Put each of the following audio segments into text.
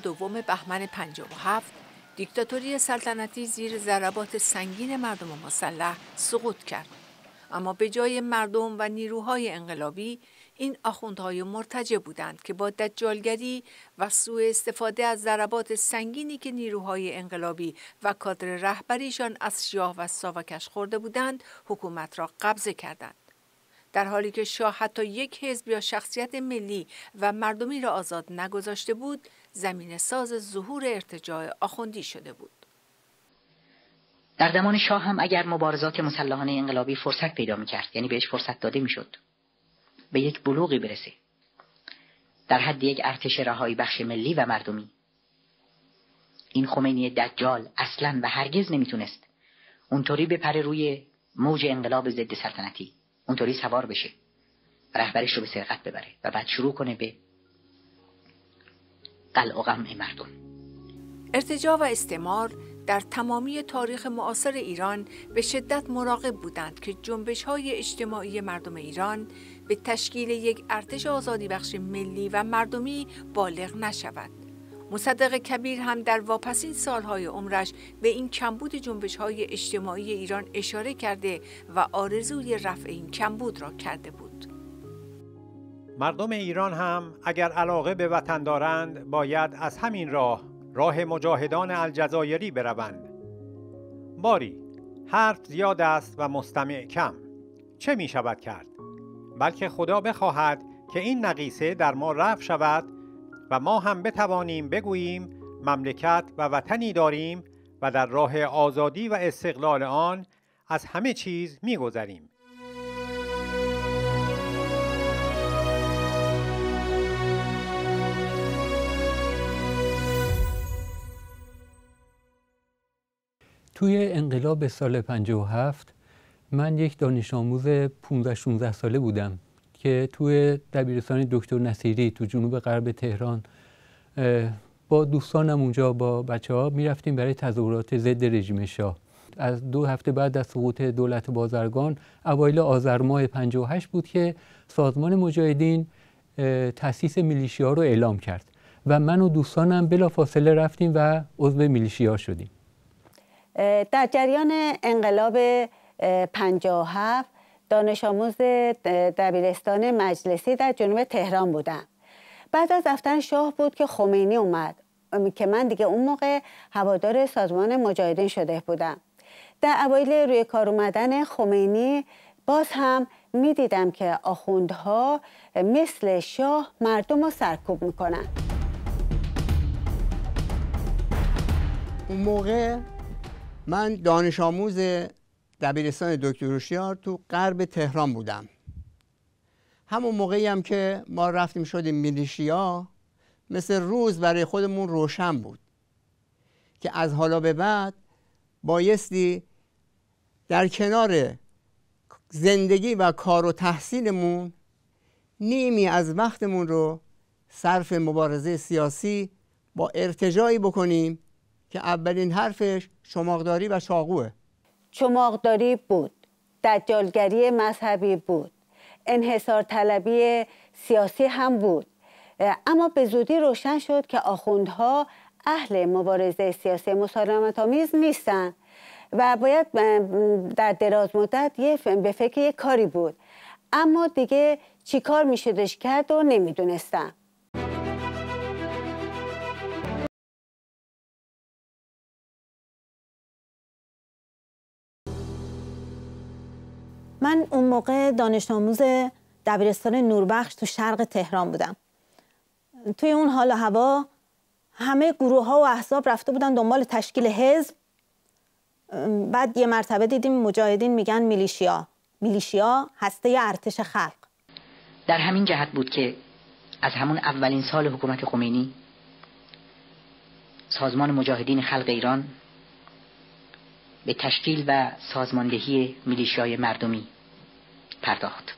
22 بهمن 57 دیکتاتوری سلطنتی زیر ضربات سنگین مردم مسلح سقوط کرد اما به جای مردم و نیروهای انقلابی این آخوندهای مرتجه بودند که با دجالگری و سوء استفاده از ضربات سنگینی که نیروهای انقلابی و کادر رهبریشان از شیاه و ساواکش خورده بودند حکومت را قبضه کردند در حالی که شاه حتی یک حزب یا شخصیت ملی و مردمی را آزاد نگذاشته بود زمین ساز ظهور ارتجاع آخوندی شده بود در زمان شاه هم اگر مبارزات مسلحانه انقلابی فرصت پیدا کرد، یعنی بهش فرصت داده میشد به یک بلوغی برسه در حد یک ارتش رهایی بخش ملی و مردمی این خمینی دجال اصلا و هرگز نمیتونست اونطوری بپره روی موج انقلاب ضد سلطنتی اونطوری سوار بشه رهبرش رو به سرقت ببره و بعد شروع کنه به قلع و مردم ارتجا و استعمار در تمامی تاریخ معاصر ایران به شدت مراقب بودند که جنبش های اجتماعی مردم ایران به تشکیل یک ارتش آزادی بخش ملی و مردمی بالغ نشود. مصدق کبیر هم در واپسین سالهای عمرش به این کمبود جنبش های اجتماعی ایران اشاره کرده و آرزوی رفع این کمبود را کرده بود. مردم ایران هم اگر علاقه به وطن دارند باید از همین راه راه مجاهدان الجزایری بروند. باری حرف زیاد است و مستمع کم. چه می شود کرد؟ بلکه خدا بخواهد که این نقیصه در ما رفع شود و ما هم بتوانیم بگوییم مملکت و وطنی داریم و در راه آزادی و استقلال آن از همه چیز میگذریم توی انقلاب سال 57 من یک دانش آموز 15 16 ساله بودم که توی دبیرستان دکتر نصیری تو جنوب غرب تهران با دوستانم اونجا با بچه ها رفتیم برای تظاهرات ضد رژیم شاه از دو هفته بعد از سقوط دولت بازرگان اوایل آذر ماه 58 بود که سازمان مجاهدین تأسیس میلیشیا رو اعلام کرد و من و دوستانم بلافاصله رفتیم و عضو میلیشیا شدیم در جریان انقلاب 57 دانش آموز دبیرستان مجلسی در جنوب تهران بودم بعد از رفتن شاه بود که خمینی اومد که من دیگه اون موقع هوادار سازمان مجاهدین شده بودم در اوایل روی کار اومدن خمینی باز هم می دیدم که آخوندها مثل شاه مردم رو سرکوب میکنن اون موقع من دانش آموز دبیرستان دکتر روشیار تو غرب تهران بودم همون موقعی هم که ما رفتیم شدیم میلیشیا مثل روز برای خودمون روشن بود که از حالا به بعد بایستی در کنار زندگی و کار و تحصیلمون نیمی از وقتمون رو صرف مبارزه سیاسی با ارتجایی بکنیم که اولین حرفش شماغداری و شاقوه چماقداری بود دجالگری مذهبی بود انحصار طلبی سیاسی هم بود اما به زودی روشن شد که آخوندها اهل مبارزه سیاسی مسالمت آمیز نیستن و باید در دراز مدت به فکر یک کاری بود اما دیگه چی کار می کرد و نمیدونستم من اون موقع دانش آموز دبیرستان نوربخش تو شرق تهران بودم توی اون حال و هوا همه گروه ها و احزاب رفته بودن دنبال تشکیل حزب بعد یه مرتبه دیدیم مجاهدین میگن میلیشیا میلیشیا هسته ارتش خلق در همین جهت بود که از همون اولین سال حکومت خمینی سازمان مجاهدین خلق ایران به تشکیل و سازماندهی میلیشیای مردمی پرداخت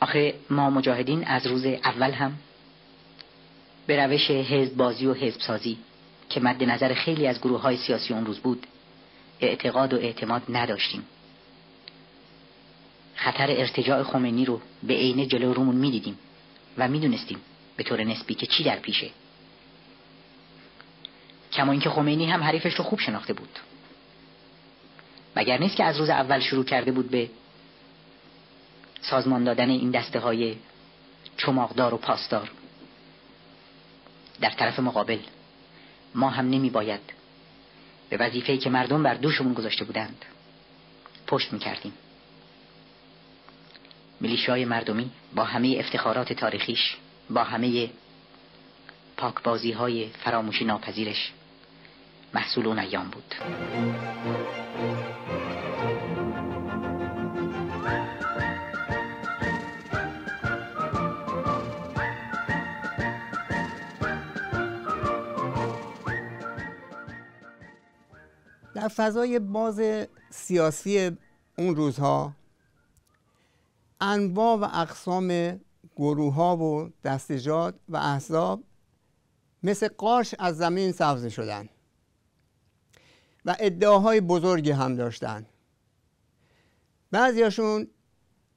آخه ما مجاهدین از روز اول هم به روش حزب بازی و حزب که مد نظر خیلی از گروه های سیاسی اون روز بود اعتقاد و اعتماد نداشتیم خطر ارتجاع خمینی رو به عینه جلو رومون میدیدیم و میدونستیم به طور نسبی که چی در پیشه کما اینکه خمینی هم حریفش رو خوب شناخته بود مگر نیست که از روز اول شروع کرده بود به سازمان دادن این دسته های چماقدار و پاسدار در طرف مقابل ما هم نمی باید به وظیفه‌ای که مردم بر دوشمون گذاشته بودند پشت می کردیم مردمی با همه افتخارات تاریخیش با همه پاکبازی های فراموشی ناپذیرش محصول اون ایام بود در فضای باز سیاسی اون روزها انواع و اقسام گروه ها و دستجات و احزاب مثل قارش از زمین سبز شدند و ادعاهای بزرگی هم داشتند بعضیاشون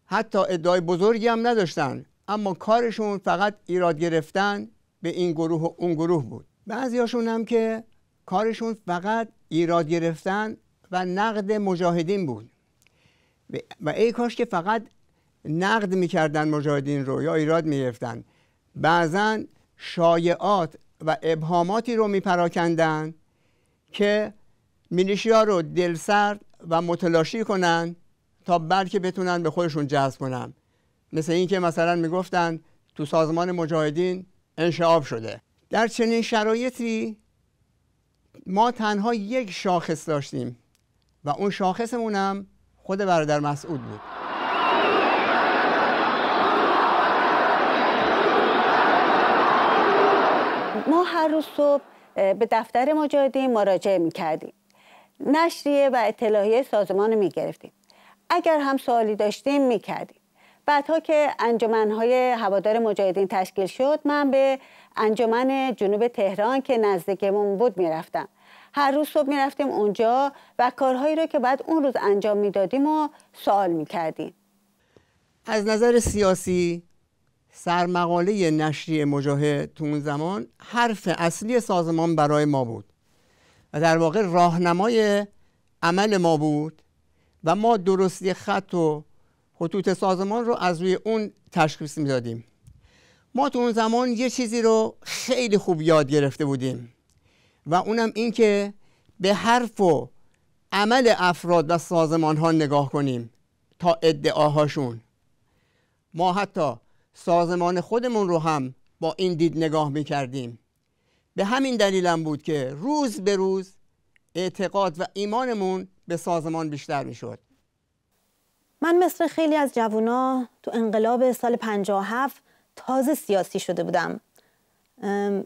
حتی ادعای بزرگی هم نداشتن اما کارشون فقط ایراد گرفتن به این گروه و اون گروه بود بعضیاشون هم که کارشون فقط ایراد گرفتن و نقد مجاهدین بود و ای کاش که فقط نقد میکردن مجاهدین رو یا ایراد میگرفتن بعضا شایعات و ابهاماتی رو میپراکندن که ها رو دلسرد و متلاشی کنن تا بلکه بتونن به خودشون جذب کنن مثل اینکه مثلا میگفتن تو سازمان مجاهدین انشعاب شده در چنین شرایطی ما تنها یک شاخص داشتیم و اون شاخصمون هم خود برادر مسعود بود ما هر روز صبح به دفتر مجاهدین مراجعه میکردیم. نشریه و اطلاعیه سازمان رو میگرفتیم اگر هم سوالی داشتیم میکردیم بعدها که انجمنهای هوادار مجاهدین تشکیل شد من به انجمن جنوب تهران که نزدیکمون بود میرفتم هر روز صبح میرفتیم اونجا و کارهایی رو که بعد اون روز انجام میدادیم و سوال میکردیم از نظر سیاسی سرمقاله نشریه مجاهد تو اون زمان حرف اصلی سازمان برای ما بود و در واقع راهنمای عمل ما بود و ما درستی خط و خطوط سازمان رو از روی اون تشخیص میدادیم ما تو اون زمان یه چیزی رو خیلی خوب یاد گرفته بودیم و اونم این که به حرف و عمل افراد و سازمان ها نگاه کنیم تا ادعاهاشون ما حتی سازمان خودمون رو هم با این دید نگاه می کردیم به همین دلیلم بود که روز به روز اعتقاد و ایمانمون به سازمان بیشتر میشد من مثل خیلی از جوونا تو انقلاب سال 57 تازه سیاسی شده بودم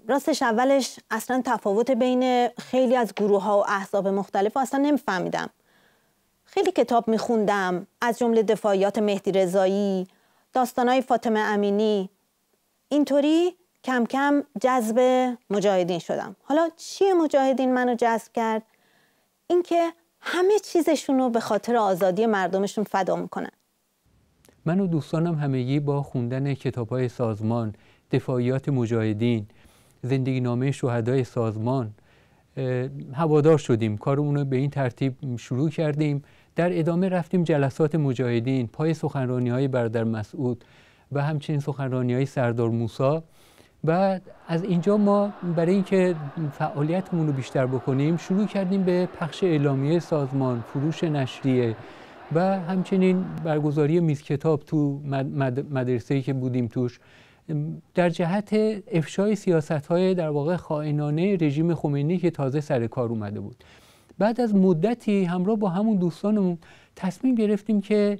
راستش اولش اصلا تفاوت بین خیلی از گروه ها و احزاب مختلف اصلا نمیفهمیدم خیلی کتاب میخوندم از جمله دفاعیات مهدی رضایی داستانای فاطمه امینی اینطوری کم کم جذب مجاهدین شدم حالا چیه مجاهدین منو جذب کرد اینکه همه چیزشون رو به خاطر آزادی مردمشون فدا میکنن من و دوستانم همگی با خوندن کتاب های سازمان دفاعیات مجاهدین زندگی نامه شهدای سازمان هوادار شدیم کارمون رو به این ترتیب شروع کردیم در ادامه رفتیم جلسات مجاهدین پای سخنرانی های برادر مسعود و همچنین سخنرانی های سردار موسا و از اینجا ما برای اینکه فعالیتمون رو بیشتر بکنیم شروع کردیم به پخش اعلامیه سازمان فروش نشریه و همچنین برگزاری میز کتاب تو ای که بودیم توش در جهت افشای سیاست های در واقع خائنانه رژیم خمینی که تازه سر کار اومده بود بعد از مدتی همراه با همون دوستانمون تصمیم گرفتیم که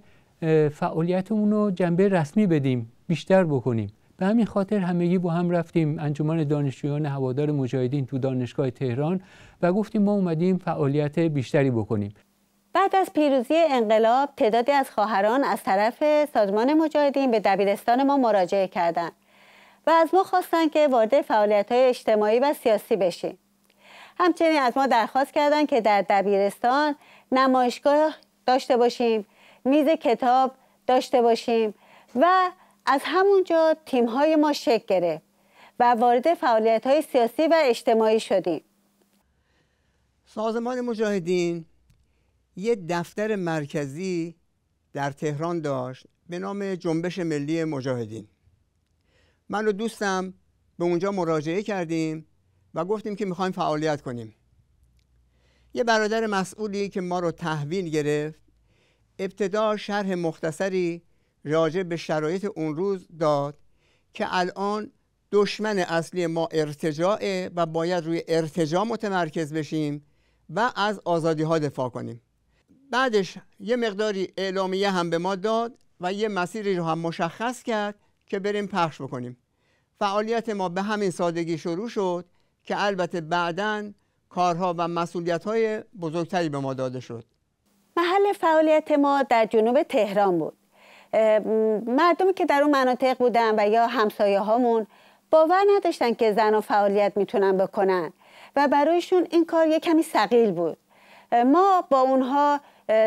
فعالیتمون رو جنبه رسمی بدیم بیشتر بکنیم به همین خاطر همگی با هم رفتیم انجمن دانشجویان هوادار مجاهدین تو دانشگاه تهران و گفتیم ما اومدیم فعالیت بیشتری بکنیم بعد از پیروزی انقلاب تعدادی از خواهران از طرف سازمان مجاهدین به دبیرستان ما مراجعه کردند و از ما خواستن که وارد فعالیت های اجتماعی و سیاسی بشیم همچنین از ما درخواست کردند که در دبیرستان نمایشگاه داشته باشیم میز کتاب داشته باشیم و از همونجا های ما شکل گرفت و وارد های سیاسی و اجتماعی شدیم. سازمان مجاهدین یه دفتر مرکزی در تهران داشت به نام جنبش ملی مجاهدین. من و دوستم به اونجا مراجعه کردیم و گفتیم که میخوایم فعالیت کنیم. یه برادر مسئولی که ما رو تحویل گرفت ابتدا شرح مختصری راجع به شرایط اون روز داد که الان دشمن اصلی ما ارتجاعه و باید روی ارتجاع متمرکز بشیم و از آزادی ها دفاع کنیم بعدش یه مقداری اعلامیه هم به ما داد و یه مسیری رو هم مشخص کرد که بریم پخش بکنیم فعالیت ما به همین سادگی شروع شد که البته بعدا کارها و های بزرگتری به ما داده شد محل فعالیت ما در جنوب تهران بود مردمی که در اون مناطق بودن و یا همسایه هامون باور نداشتن که زن و فعالیت میتونن بکنن و برایشون این کار یه کمی سقیل بود ما با اونها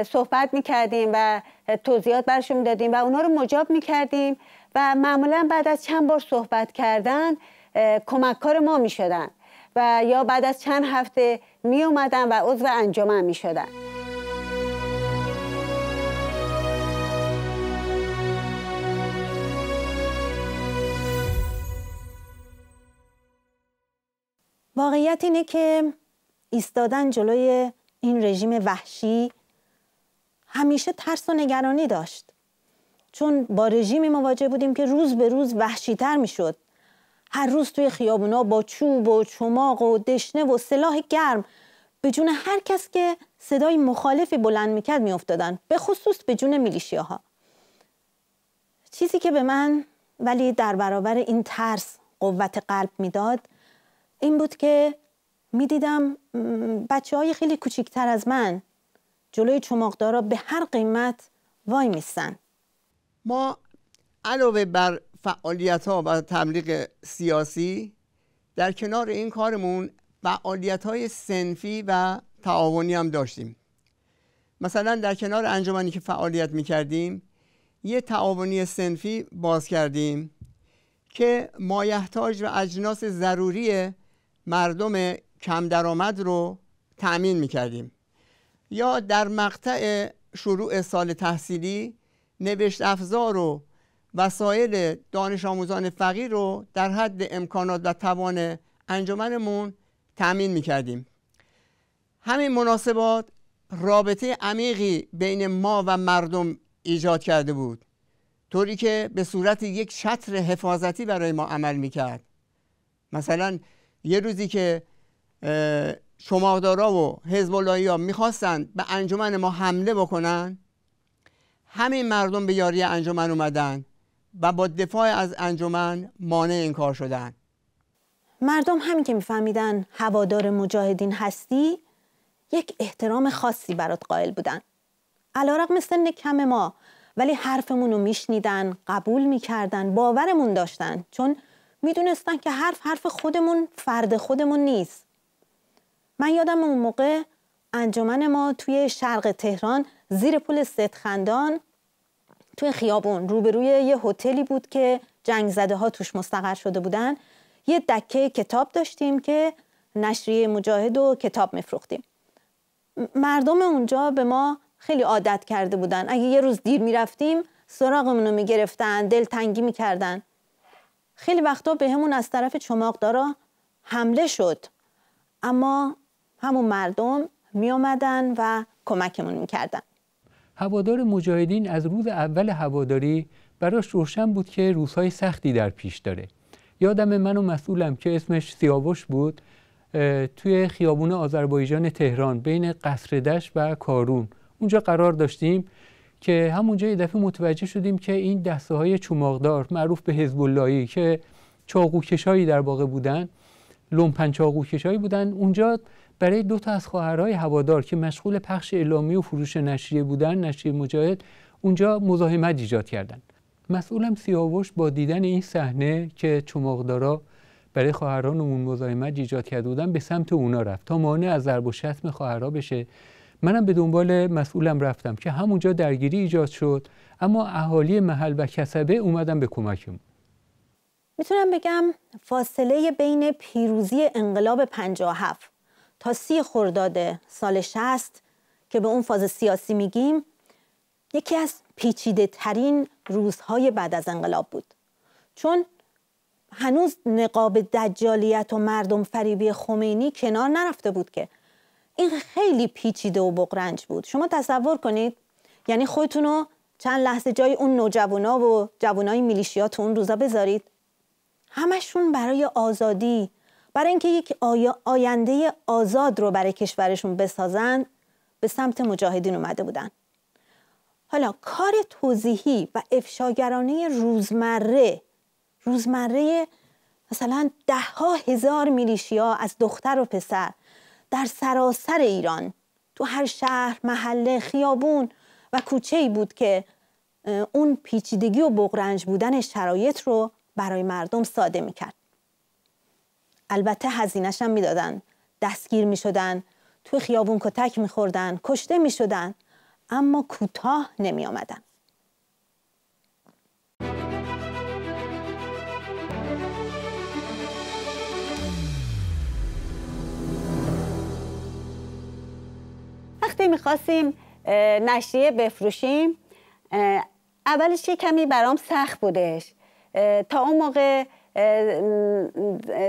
صحبت میکردیم و توضیحات برشون میدادیم و اونها رو مجاب میکردیم و معمولا بعد از چند بار صحبت کردن کمککار ما میشدن و یا بعد از چند هفته میومدن و عضو انجمن میشدن واقعیت اینه که ایستادن جلوی این رژیم وحشی همیشه ترس و نگرانی داشت چون با رژیمی مواجه بودیم که روز به روز وحشیتر میشد هر روز توی خیابونا با چوب و چماق و دشنه و سلاح گرم به جون هر کس که صدای مخالفی بلند میکرد میافتادن به خصوص به جون میلیشیاها چیزی که به من ولی در برابر این ترس قوت قلب میداد این بود که میدیدم بچه های خیلی کوچیکتر از من جلوی چماقدارا به هر قیمت وای میستن ما علاوه بر فعالیت ها و تبلیغ سیاسی در کنار این کارمون فعالیت های سنفی و تعاونی هم داشتیم مثلا در کنار انجمنی که فعالیت می کردیم یه تعاونی سنفی باز کردیم که مایحتاج و اجناس ضروری مردم کم درآمد رو تأمین کردیم یا در مقطع شروع سال تحصیلی نوشت افزار و وسایل دانش آموزان فقیر رو در حد امکانات و توان انجمنمون تأمین کردیم همین مناسبات رابطه عمیقی بین ما و مردم ایجاد کرده بود طوری که به صورت یک چتر حفاظتی برای ما عمل کرد مثلا یه روزی که شماردارا و حزب ها میخواستن به انجمن ما حمله بکنن همین مردم به یاری انجمن اومدن و با دفاع از انجمن مانع این کار شدن مردم همین که میفهمیدن هوادار مجاهدین هستی یک احترام خاصی برات قائل بودن رقم سن کم ما ولی حرفمون رو میشنیدن قبول میکردن باورمون داشتن چون میدونستن که حرف حرف خودمون فرد خودمون نیست من یادم اون موقع انجمن ما توی شرق تهران زیر پل ستخندان توی خیابون روبروی یه هتلی بود که جنگ زده ها توش مستقر شده بودن یه دکه کتاب داشتیم که نشریه مجاهد و کتاب میفروختیم مردم اونجا به ما خیلی عادت کرده بودن اگه یه روز دیر میرفتیم سراغمون رو دل تنگی میکردن خیلی وقتا به همون از طرف چماقدارا حمله شد اما همون مردم می آمدن و کمکمون میکردن هوادار مجاهدین از روز اول هواداری براش روشن بود که روزهای سختی در پیش داره یادم من و مسئولم که اسمش سیاوش بود توی خیابون آذربایجان تهران بین قصر دشت و کارون اونجا قرار داشتیم که همونجا یه دفعه متوجه شدیم که این دسته های چماقدار معروف به حزب اللهی که چاقوکشایی در واقع بودن لومپن چاقوکشایی بودن اونجا برای دو تا از خواهرای هوادار که مشغول پخش اعلامی و فروش نشریه بودن نشریه مجاهد اونجا مزاحمت ایجاد کردن مسئولم سیاوش با دیدن این صحنه که چماقدارا برای خواهرانمون مزاحمت ایجاد کرده بودن به سمت اونا رفت تا مانع از ضرب و شتم خواهرها بشه منم به دنبال مسئولم رفتم که همونجا درگیری ایجاد شد اما اهالی محل و کسبه اومدم به کمکم میتونم بگم فاصله بین پیروزی انقلاب 57 تا سی خرداد سال 60 که به اون فاز سیاسی میگیم یکی از پیچیده ترین روزهای بعد از انقلاب بود چون هنوز نقاب دجالیت و مردم فریبی خمینی کنار نرفته بود که این خیلی پیچیده و بقرنج بود شما تصور کنید یعنی خودتون رو چند لحظه جای اون نوجوانا و جوانای میلیشیا تو اون روزا بذارید همشون برای آزادی برای اینکه یک آینده آزاد رو برای کشورشون بسازن به سمت مجاهدین اومده بودن حالا کار توضیحی و افشاگرانه روزمره روزمره مثلا ده ها هزار میلیشیا از دختر و پسر در سراسر ایران تو هر شهر محله خیابون و کوچه ای بود که اون پیچیدگی و بغرنج بودن شرایط رو برای مردم ساده میکرد البته هزینش هم میدادن دستگیر میشدن تو خیابون کتک میخوردن کشته میشدن اما کوتاه نمیآمدن وقتی میخواستیم نشریه بفروشیم اولش یه کمی برام سخت بودش تا اون موقع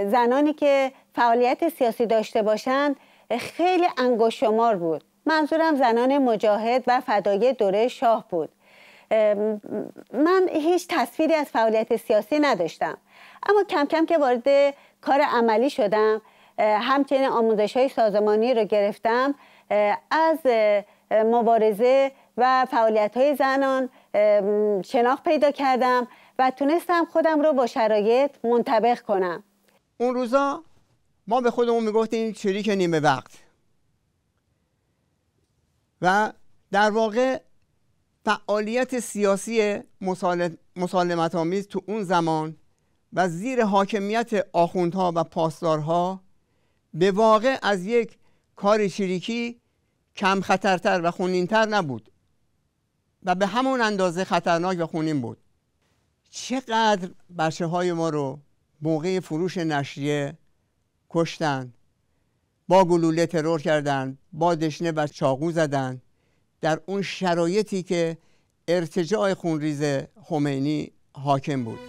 زنانی که فعالیت سیاسی داشته باشند خیلی انگوشمار بود منظورم زنان مجاهد و فدای دوره شاه بود من هیچ تصویری از فعالیت سیاسی نداشتم اما کم کم که وارد کار عملی شدم همچنین آموزش های سازمانی رو گرفتم از مبارزه و فعالیت های زنان شناخت پیدا کردم و تونستم خودم رو با شرایط منطبق کنم اون روزا ما به خودمون میگفتیم چریک نیمه وقت و در واقع فعالیت سیاسی مسالمت آمیز تو اون زمان و زیر حاکمیت آخوندها و پاسدارها به واقع از یک کار چریکی کم خطرتر و خونینتر نبود و به همون اندازه خطرناک و خونین بود چقدر بچه های ما رو موقع فروش نشریه کشتن با گلوله ترور کردن با دشنه و چاقو زدن در اون شرایطی که ارتجاع خونریز خمینی حاکم بود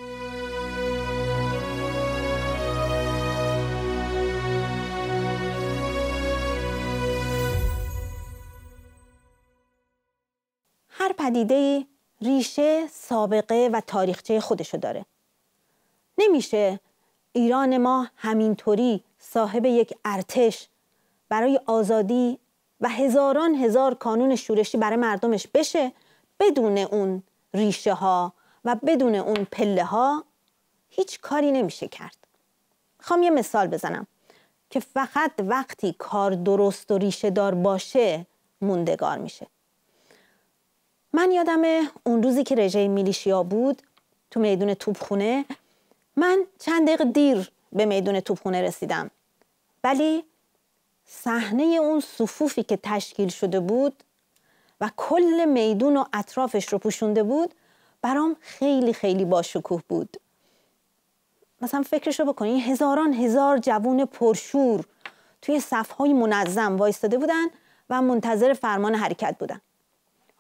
پدیده ریشه، سابقه و تاریخچه خودشو داره. نمیشه ایران ما همینطوری صاحب یک ارتش برای آزادی و هزاران هزار کانون شورشی برای مردمش بشه بدون اون ریشه ها و بدون اون پله ها هیچ کاری نمیشه کرد. خوام یه مثال بزنم که فقط وقتی کار درست و ریشه دار باشه موندگار میشه. من یادم اون روزی که رژه میلیشیا بود تو میدون توپخونه من چند دقیقه دیر به میدون توپخونه رسیدم ولی صحنه اون صفوفی که تشکیل شده بود و کل میدون و اطرافش رو پوشونده بود برام خیلی خیلی باشکوه بود مثلا فکرش رو بکنین هزاران هزار جوون پرشور توی صفهای منظم وایستاده بودن و منتظر فرمان حرکت بودن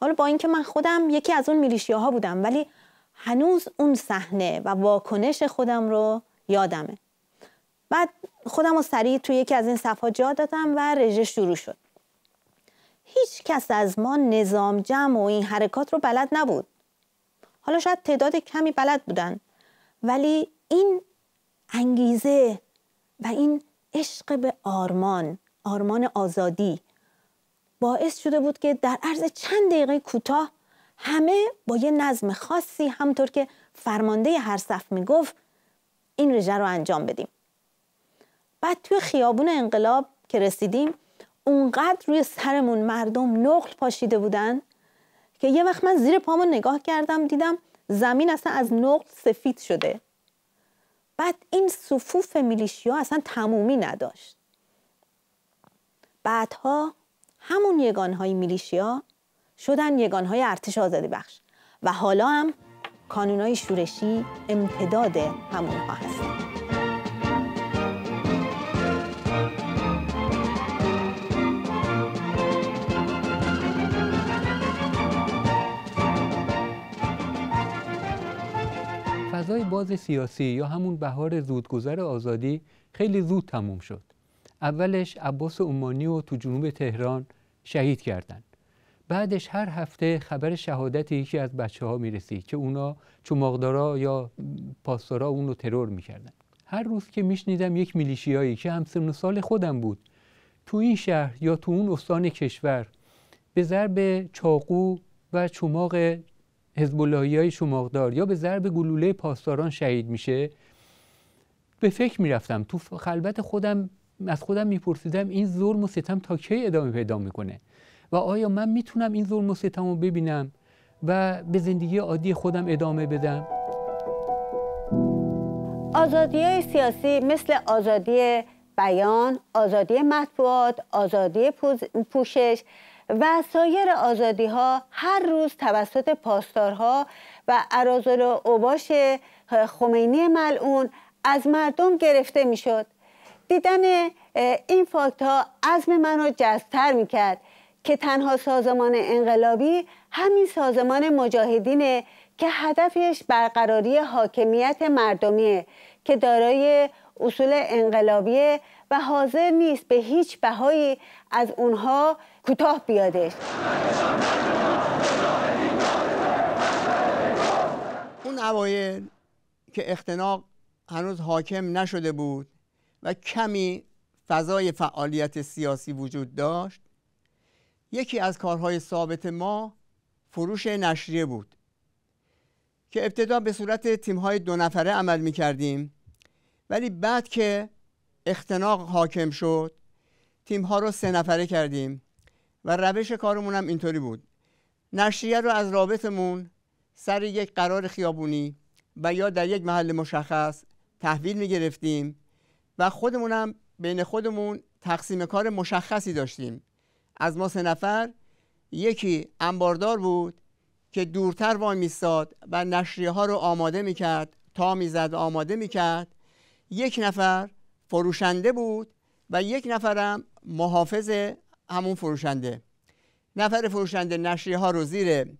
حالا با اینکه من خودم یکی از اون میلیشیاها بودم ولی هنوز اون صحنه و واکنش خودم رو یادمه بعد خودم رو سریع توی یکی از این صفها جا دادم و رژه شروع شد هیچ کس از ما نظام جمع و این حرکات رو بلد نبود حالا شاید تعداد کمی بلد بودن ولی این انگیزه و این عشق به آرمان آرمان آزادی باعث شده بود که در عرض چند دقیقه کوتاه همه با یه نظم خاصی همطور که فرمانده هر صف میگفت این رژه رو انجام بدیم بعد توی خیابون انقلاب که رسیدیم اونقدر روی سرمون مردم نقل پاشیده بودن که یه وقت من زیر پامو نگاه کردم دیدم زمین اصلا از نقل سفید شده بعد این صفوف میلیشیا اصلا تمومی نداشت بعدها همون یگانهای میلیشیا شدن یگانهای ارتش آزادی بخش و حالا هم کانونای شورشی امتداد همونها هستن فضای باز سیاسی یا همون بهار زودگذر آزادی خیلی زود تموم شد اولش عباس عمانی و تو جنوب تهران شهید کردن بعدش هر هفته خبر شهادت یکی از بچه ها رسید که اونا چماغدارا یا پاسدارا اونو ترور میکردن هر روز که شنیدم یک میلیشیایی که همسن سال خودم بود تو این شهر یا تو اون استان کشور به ضرب چاقو و چماغ حزب های چماغدار یا به ضرب گلوله پاسداران شهید میشه به فکر رفتم تو خلبت خودم از خودم میپرسیدم این ظلم و ستم تا کی ادامه پیدا میکنه و آیا من میتونم این ظلم و ستم رو ببینم و به زندگی عادی خودم ادامه بدم آزادی های سیاسی مثل آزادی بیان، آزادی مطبوعات، آزادی پوشش و سایر آزادی ها هر روز توسط پاسدارها و ارازل و اوباش خمینی ملعون از مردم گرفته میشد دیدن این فاکت ها عزم من رو جزتر می کرد که تنها سازمان انقلابی همین سازمان مجاهدینه که هدفش برقراری حاکمیت مردمیه که دارای اصول انقلابیه و حاضر نیست به هیچ بهایی از اونها کوتاه بیادش اون اوایل که اختناق هنوز حاکم نشده بود و کمی فضای فعالیت سیاسی وجود داشت یکی از کارهای ثابت ما فروش نشریه بود که ابتدا به صورت تیمهای دو نفره عمل می کردیم ولی بعد که اختناق حاکم شد تیمها رو سه نفره کردیم و روش کارمون هم اینطوری بود نشریه رو از رابطمون سر یک قرار خیابونی و یا در یک محل مشخص تحویل می گرفتیم و خودمونم بین خودمون تقسیم کار مشخصی داشتیم از ما سه نفر یکی انباردار بود که دورتر وای میستاد و نشریه ها رو آماده میکرد تا میزد آماده میکرد یک نفر فروشنده بود و یک نفرم محافظ همون فروشنده نفر فروشنده نشریه ها رو زیر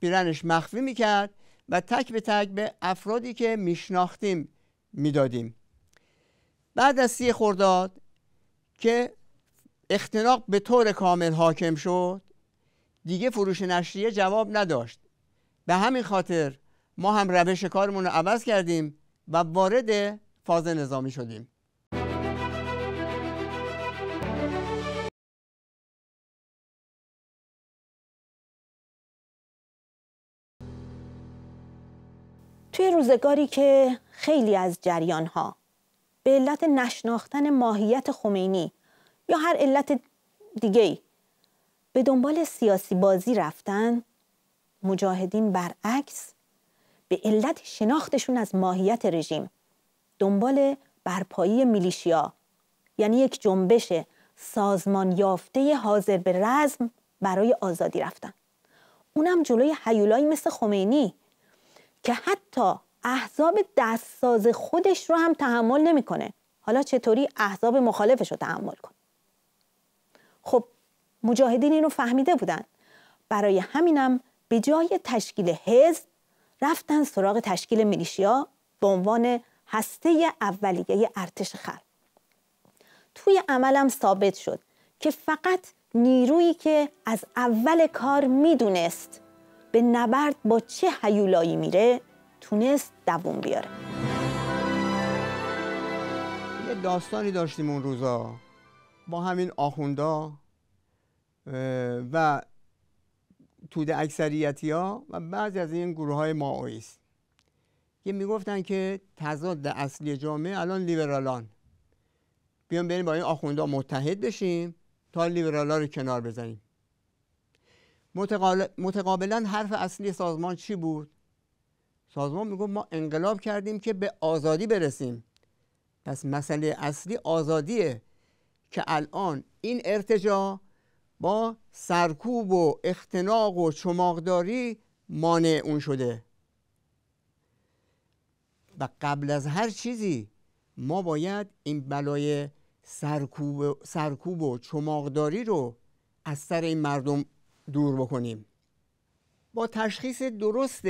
پیرنش مخفی میکرد و تک به تک به افرادی که میشناختیم میدادیم بعد از سی خرداد که اختناق به طور کامل حاکم شد دیگه فروش نشریه جواب نداشت به همین خاطر ما هم روش کارمون رو عوض کردیم و وارد فاز نظامی شدیم توی روزگاری که خیلی از جریان ها به علت نشناختن ماهیت خمینی یا هر علت دیگه ای به دنبال سیاسی بازی رفتن مجاهدین برعکس به علت شناختشون از ماهیت رژیم دنبال برپایی میلیشیا یعنی یک جنبش سازمان یافته حاضر به رزم برای آزادی رفتن اونم جلوی حیولایی مثل خمینی که حتی احزاب دستساز خودش رو هم تحمل نمیکنه حالا چطوری احزاب مخالفش رو تحمل کنه خب مجاهدین این رو فهمیده بودن برای همینم به جای تشکیل حزب رفتن سراغ تشکیل میلیشیا به عنوان هسته اولیه ارتش خلق توی عملم ثابت شد که فقط نیرویی که از اول کار میدونست به نبرد با چه حیولایی میره تونست دوم بیاره یه داستانی داشتیم اون روزا با همین آخوندا و توده اکثریتی ها و بعضی از این گروه های ماویست که میگفتن که تضاد اصلی جامعه الان لیبرالان بیان بریم با این آخوندا متحد بشیم تا لیبرالا رو کنار بزنیم متقابلا حرف اصلی سازمان چی بود سازمان میگفت ما انقلاب کردیم که به آزادی برسیم پس مسئله اصلی آزادیه که الان این ارتجا با سرکوب و اختناق و چماقداری مانع اون شده و قبل از هر چیزی ما باید این بلای سرکوب, سرکوب و چماقداری رو از سر این مردم دور بکنیم با تشخیص درست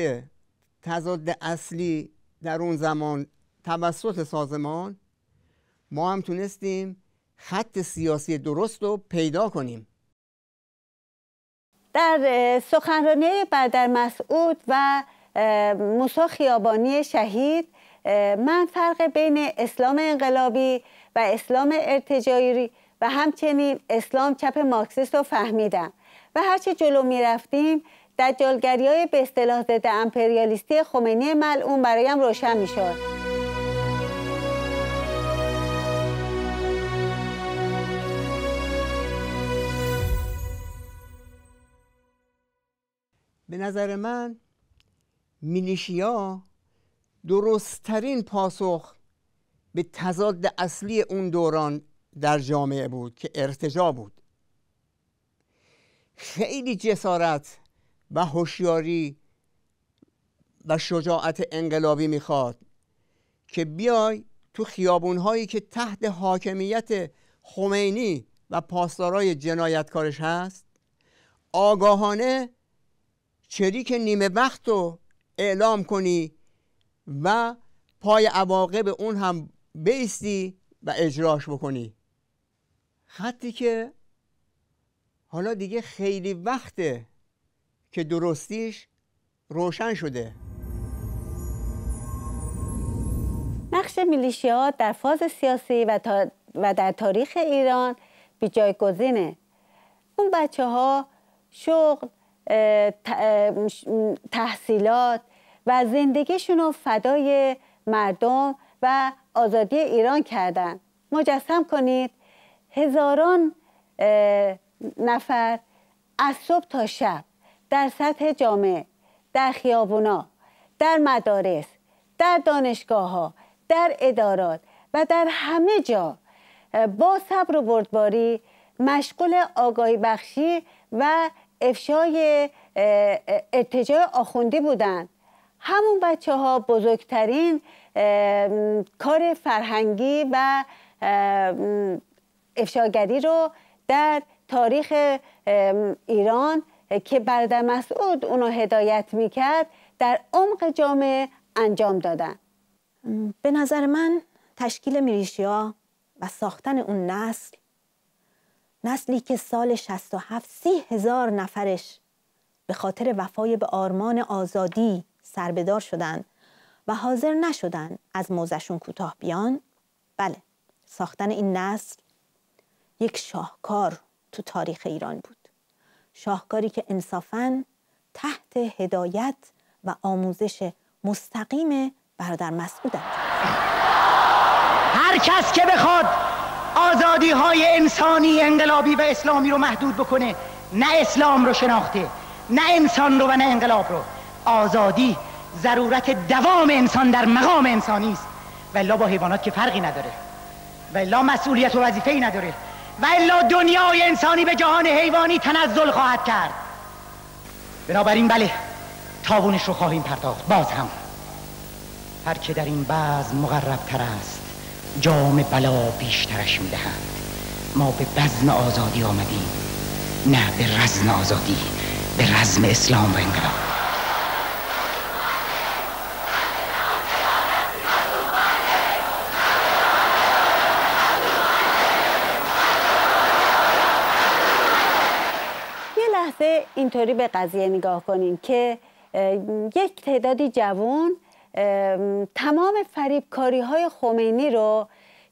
تضاد اصلی در اون زمان توسط سازمان ما هم تونستیم خط سیاسی درست رو پیدا کنیم در سخنرانی بردر مسعود و موسا خیابانی شهید من فرق بین اسلام انقلابی و اسلام ارتجایی و همچنین اسلام چپ مارکسیست رو فهمیدم و هرچی جلو می رفتیم دجالگری های به اصطلاح ضد امپریالیستی خمینی اون برایم روشن میشد به نظر من میلیشیا درستترین پاسخ به تضاد اصلی اون دوران در جامعه بود که ارتجا بود خیلی جسارت و هوشیاری و شجاعت انقلابی میخواد که بیای تو خیابونهایی که تحت حاکمیت خمینی و پاسدارای جنایتکارش هست آگاهانه چریک نیمه وقت رو اعلام کنی و پای عواقب اون هم بیستی و اجراش بکنی خطی که حالا دیگه خیلی وقته که درستیش روشن شده نقش میلیشیا در فاز سیاسی و, و در تاریخ ایران بی جایگزینه اون بچه ها شغل تحصیلات و زندگیشون رو فدای مردم و آزادی ایران کردن مجسم کنید هزاران نفر از صبح تا شب در سطح جامعه در خیابونا در مدارس در دانشگاه ها در ادارات و در همه جا با صبر و بردباری مشغول آگاهی بخشی و افشای ارتجاع آخوندی بودند همون بچه ها بزرگترین کار فرهنگی و افشاگری رو در تاریخ ایران که برادر مسعود اونو هدایت میکرد در عمق جامعه انجام دادن به نظر من تشکیل میریشیا و ساختن اون نسل نسلی که سال 67 سی هزار نفرش به خاطر وفای به آرمان آزادی سربدار شدن و حاضر نشدن از موزشون کوتاه بیان بله ساختن این نسل یک شاهکار تو تاریخ ایران بود شاهکاری که انصافا تحت هدایت و آموزش مستقیم برادر مسعود هر کس که بخواد آزادی های انسانی انقلابی و اسلامی رو محدود بکنه نه اسلام رو شناخته نه انسان رو و نه انقلاب رو آزادی ضرورت دوام انسان در مقام انسانی است و با حیوانات که فرقی نداره و مسئولیت و وظیفه ای نداره و الا دنیای انسانی به جهان حیوانی تنزل خواهد کرد بنابراین بله تاونش رو خواهیم پرداخت باز هم هر که در این بعض مقرب تر است جام بلا بیشترش میدهند ما به بزن آزادی آمدیم نه به رزم آزادی به رزم اسلام و انقلاب اینطوری به قضیه نگاه کنیم که یک تعدادی جوان تمام فریبکاری های خمینی رو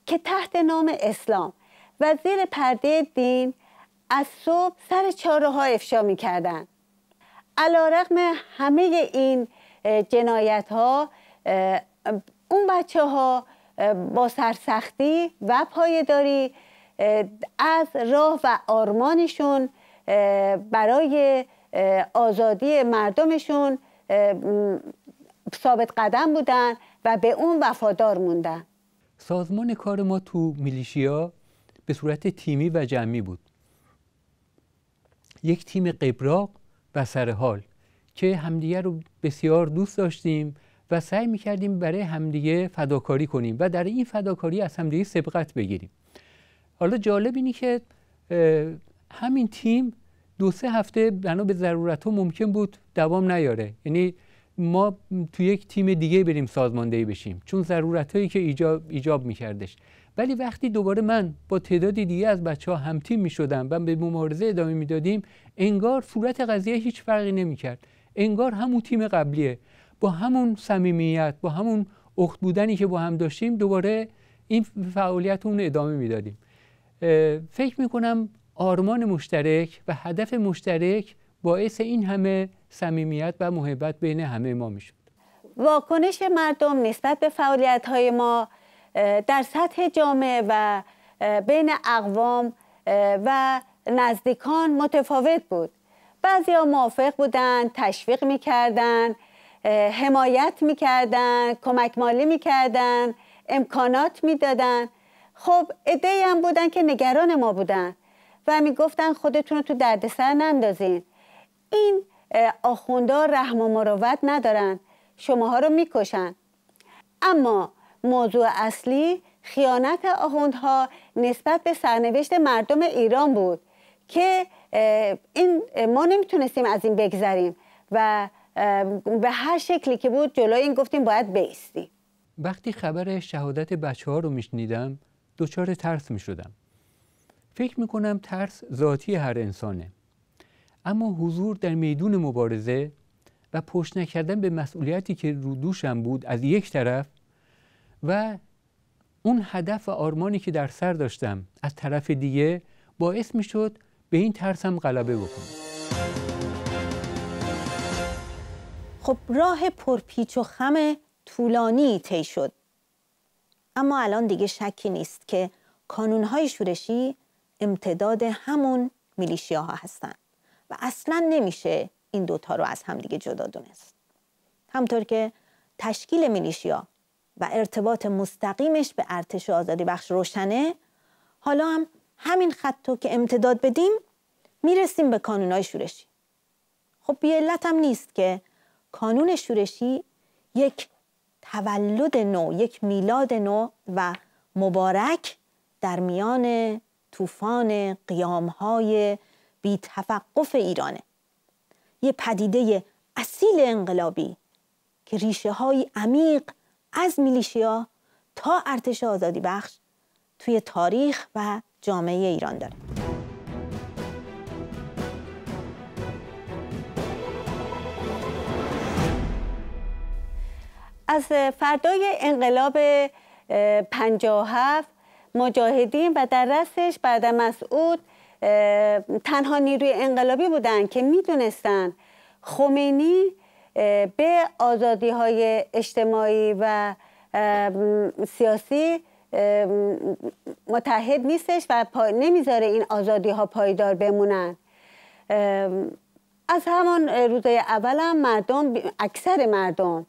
که تحت نام اسلام و زیر پرده دین از صبح سر چاره ها افشا می کردن علا رقم همه این جنایت ها اون بچه ها با سرسختی و پایداری از راه و آرمانشون برای آزادی مردمشون ثابت قدم بودن و به اون وفادار موندن سازمان کار ما تو میلیشیا به صورت تیمی و جمعی بود یک تیم قبراق و سرحال که همدیگه رو بسیار دوست داشتیم و سعی میکردیم برای همدیگه فداکاری کنیم و در این فداکاری از همدیگه سبقت بگیریم حالا جالب اینی که همین تیم دو سه هفته بنا به ضرورت ها ممکن بود دوام نیاره یعنی ما تو یک تیم دیگه بریم سازماندهی بشیم چون ضرورت هایی که ایجاب, ایجاب میکردش ولی وقتی دوباره من با تعدادی دیگه از بچه ها هم تیم می شدم و به ممارزه ادامه میدادیم انگار صورت قضیه هیچ فرقی نمیکرد انگار همون تیم قبلیه با همون صمیمیت با همون اخت بودنی که با هم داشتیم دوباره این فعالیت اون ادامه میدادیم فکر کنم آرمان مشترک و هدف مشترک باعث این همه صمیمیت و محبت بین همه ما میشد واکنش مردم نسبت به فعالیت های ما در سطح جامعه و بین اقوام و نزدیکان متفاوت بود بعضی ها موافق بودند تشویق کردند، حمایت میکردند کمک مالی کردند، امکانات میدادند خب ادهی هم بودن که نگران ما بودند و میگفتن خودتون رو تو دردسر نندازین این آخوندا رحم و مروت ندارن شماها رو میکشن اما موضوع اصلی خیانت آخوندها نسبت به سرنوشت مردم ایران بود که این ما نمیتونستیم از این بگذریم و به هر شکلی که بود جلوی این گفتیم باید بیستیم وقتی خبر شهادت بچه ها رو میشنیدم دچار ترس میشدم فکر کنم ترس ذاتی هر انسانه اما حضور در میدون مبارزه و پشت نکردن به مسئولیتی که رو دوشم بود از یک طرف و اون هدف و آرمانی که در سر داشتم از طرف دیگه باعث می شد به این ترسم غلبه بکنم خب راه پرپیچ و خم طولانی طی شد اما الان دیگه شکی نیست که کانونهای شورشی امتداد همون ها هستن و اصلا نمیشه این دوتا رو از همدیگه جدا دونست همطور که تشکیل میلیشیا و ارتباط مستقیمش به ارتش آزادی بخش روشنه حالا هم همین خط که امتداد بدیم میرسیم به کانونای شورشی خب بی علت هم نیست که کانون شورشی یک تولد نو یک میلاد نو و مبارک در میان طوفان های بی توقف ایرانه یه پدیده اصیل انقلابی که ریشه های عمیق از میلیشیا تا ارتش آزادی بخش توی تاریخ و جامعه ایران داره از فردای انقلاب 57 مجاهدین و در رستش بعد مسعود تنها نیروی انقلابی بودند که میدونستن خمینی به آزادی های اجتماعی و سیاسی متحد نیستش و نمیذاره این آزادی ها پایدار بمونن از همان روزای اولم مردم اکثر مردم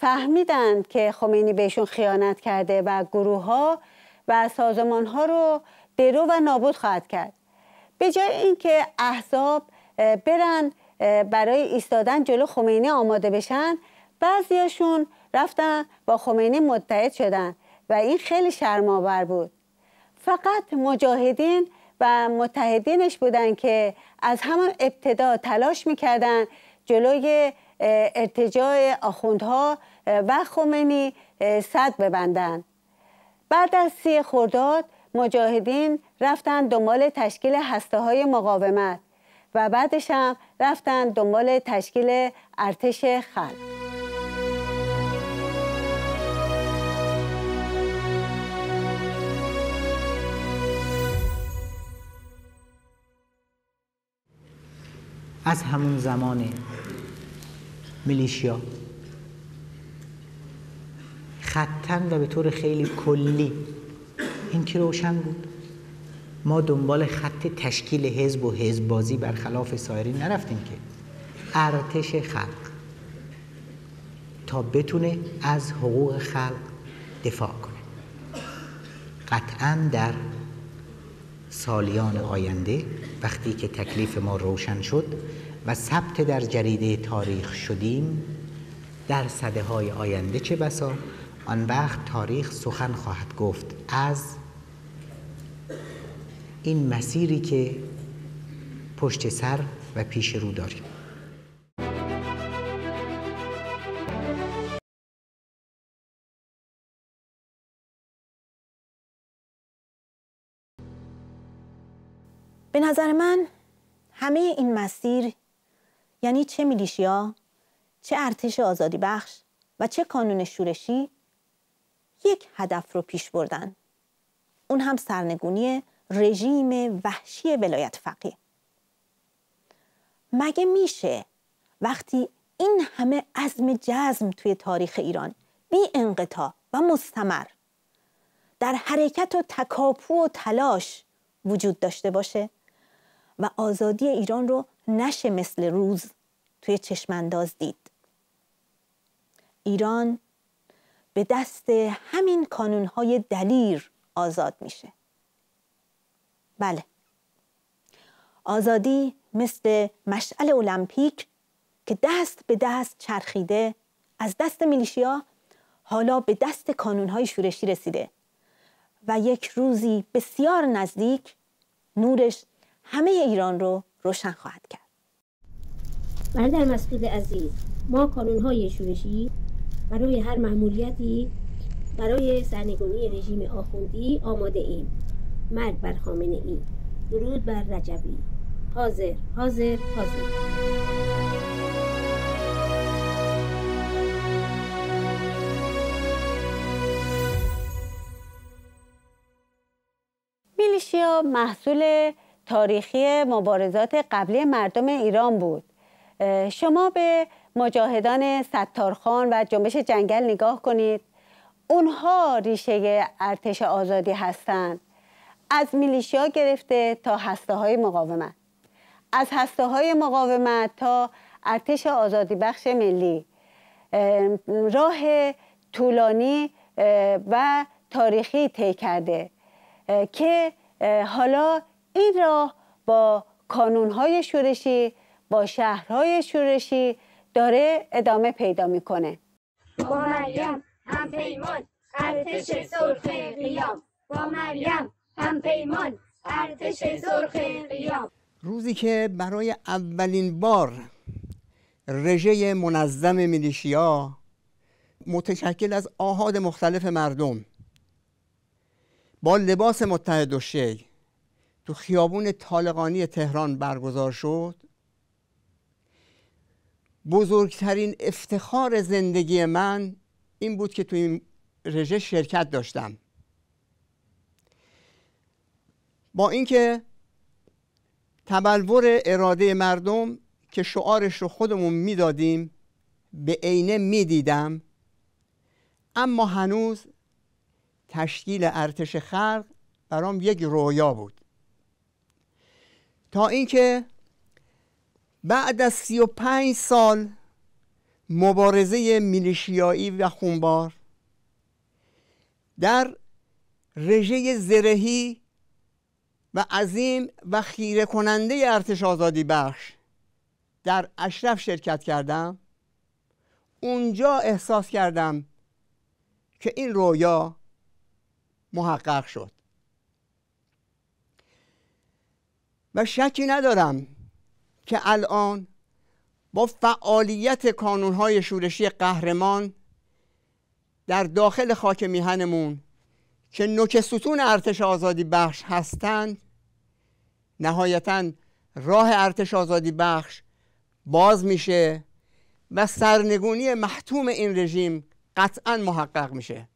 فهمیدند که خمینی بهشون خیانت کرده و گروه ها و سازمان ها رو درو و نابود خواهد کرد به جای اینکه احزاب برن برای ایستادن جلو خمینی آماده بشن بعضیاشون رفتن با خمینی متحد شدن و این خیلی شرمآور بود فقط مجاهدین و متحدینش بودن که از همان ابتدا تلاش میکردن جلوی ارتجاع آخوندها و خمینی صد ببندن بعد از سی خرداد مجاهدین رفتن دنبال تشکیل هسته های مقاومت و بعدش هم رفتن دنبال تشکیل ارتش خلق از همون زمان ملیشیا خطن و به طور خیلی کلی این روشن بود ما دنبال خط تشکیل حزب و حزب بازی برخلاف سایرین نرفتیم که ارتش خلق تا بتونه از حقوق خلق دفاع کنه قطعا در سالیان آینده وقتی که تکلیف ما روشن شد و ثبت در جریده تاریخ شدیم در صده های آینده چه بسا آن وقت تاریخ سخن خواهد گفت از این مسیری که پشت سر و پیش رو داریم به نظر من همه این مسیر یعنی چه میلیشیا، چه ارتش آزادی بخش و چه کانون شورشی یک هدف رو پیش بردن اون هم سرنگونی رژیم وحشی ولایت فقیه مگه میشه وقتی این همه عزم جزم توی تاریخ ایران بی انقطاع و مستمر در حرکت و تکاپو و تلاش وجود داشته باشه و آزادی ایران رو نشه مثل روز توی چشمانداز دید ایران به دست همین کانونهای دلیر آزاد میشه بله آزادی مثل مشعل المپیک که دست به دست چرخیده از دست میلیشیا حالا به دست کانونهای شورشی رسیده و یک روزی بسیار نزدیک نورش همه ایران رو روشن خواهد کرد برادر مسعود عزیز ما کانونهای شورشی برای هر مأموریتی برای سرنگونی رژیم آخوندی آماده ایم مرگ بر خامنه ای درود بر رجبی حاضر حاضر حاضر میلیشیا محصول تاریخی مبارزات قبلی مردم ایران بود شما به مجاهدان ستارخان و جنبش جنگل نگاه کنید اونها ریشه ارتش آزادی هستند از میلیشیا گرفته تا هسته های مقاومت از هسته های مقاومت تا ارتش آزادی بخش ملی راه طولانی و تاریخی طی کرده که حالا این راه با کانون های شورشی با شهرهای شورشی داره ادامه پیدا میکنه با مریم هم پیمان ارتش سرخ قیام با مریم هم پیمان ارتش سرخ قیام روزی که برای اولین بار رژه منظم میلیشیا متشکل از آهاد مختلف مردم با لباس متحد و تو خیابون طالقانی تهران برگزار شد بزرگترین افتخار زندگی من این بود که تو این رژه شرکت داشتم با اینکه تبلور اراده مردم که شعارش رو خودمون میدادیم به عینه میدیدم اما هنوز تشکیل ارتش خلق برام یک رویا بود تا اینکه بعد از سی و سال مبارزه میلیشیایی و خونبار در رژه زرهی و عظیم و خیره کننده ارتش آزادی بخش در اشرف شرکت کردم اونجا احساس کردم که این رویا محقق شد و شکی ندارم که الان با فعالیت کانونهای شورشی قهرمان در داخل خاک میهنمون که نوک ستون ارتش آزادی بخش هستند نهایتا راه ارتش آزادی بخش باز میشه و سرنگونی محتوم این رژیم قطعا محقق میشه